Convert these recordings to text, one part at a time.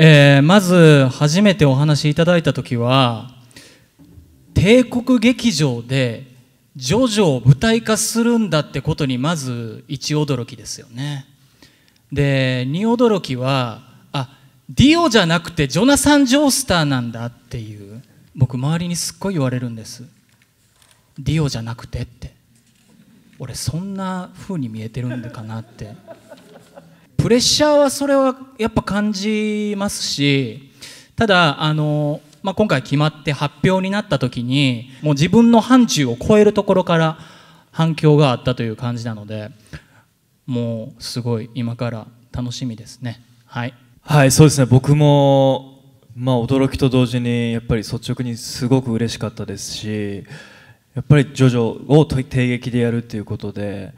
えー、まず初めてお話しいただいた時は帝国劇場でジョジョを舞台化するんだってことにまず一驚きですよねで二驚きはあディオじゃなくてジョナサン・ジョースターなんだっていう僕周りにすっごい言われるんですディオじゃなくてって俺そんな風に見えてるんかなってプレッシャーはそれはやっぱ感じますしただあの、まあ、今回決まって発表になった時にもう自分の範疇を超えるところから反響があったという感じなのでもうすごい今から楽しみですねはい、はい、そうですね僕もまあ驚きと同時にやっぱり率直にすごく嬉しかったですしやっぱりジョジョを帝劇でやるっていうことで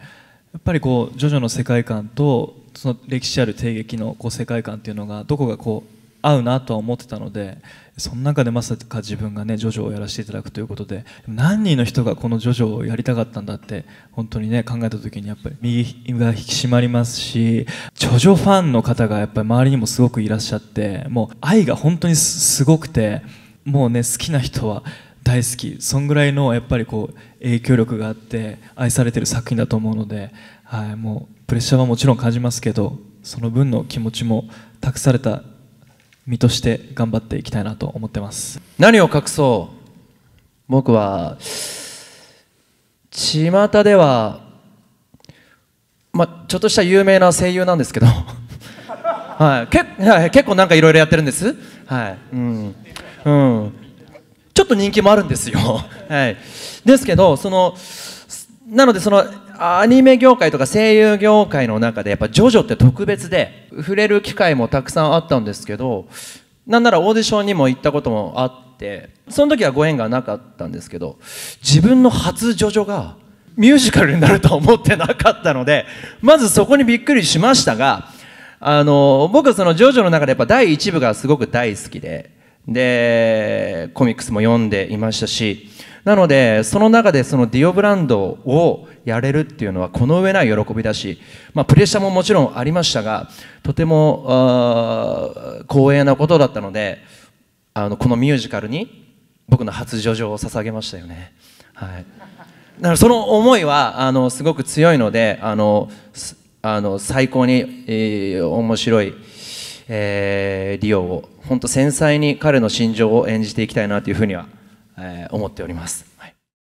やっぱりこうジョジョの世界観とその歴史ある帝劇のこう世界観っていうのがどこがこう合うなとは思ってたのでその中でまさか自分がねジョジョをやらせていただくということで何人の人がこのジョジョをやりたかったんだって本当にね考えた時にやっぱり右が引き締まりますしジョジョファンの方がやっぱり周りにもすごくいらっしゃってもう愛が本当にすごくてもうね好きな人は大好きそんぐらいのやっぱりこう影響力があって愛されてる作品だと思うので、はい、もうプレッシャーはもちろん感じますけどその分の気持ちも託された身として頑張っていきたいなと思ってます何を隠そう僕は巷では、ま、ちょっとした有名な声優なんですけど はい、けはい、結構なんかいろいろやってるんです、はいうんうん、ちょっと人気もあるんですよ、はい、ですけどそのなのでそのアニメ業界とか声優業界の中でやっぱジョジョって特別で触れる機会もたくさんあったんですけどなんならオーディションにも行ったこともあってその時はご縁がなかったんですけど自分の初ジョジョがミュージカルになるとは思ってなかったのでまずそこにびっくりしましたがあの僕はそのジョジョの中でやっぱ第1部がすごく大好きででコミックスも読んでいましたしなのでその中でそのディオブランドをやれるっていうのはこの上ない喜びだし、まあ、プレッシャーももちろんありましたがとても光栄なことだったのであのこのミュージカルに僕の初叙情を捧げましたよね。はい、だからその思いはあのすごく強いのであのあの最高に、えー、面白い。えー、リオを本当繊細に彼の心情を演じていきたいなというふうには、えー、思っております。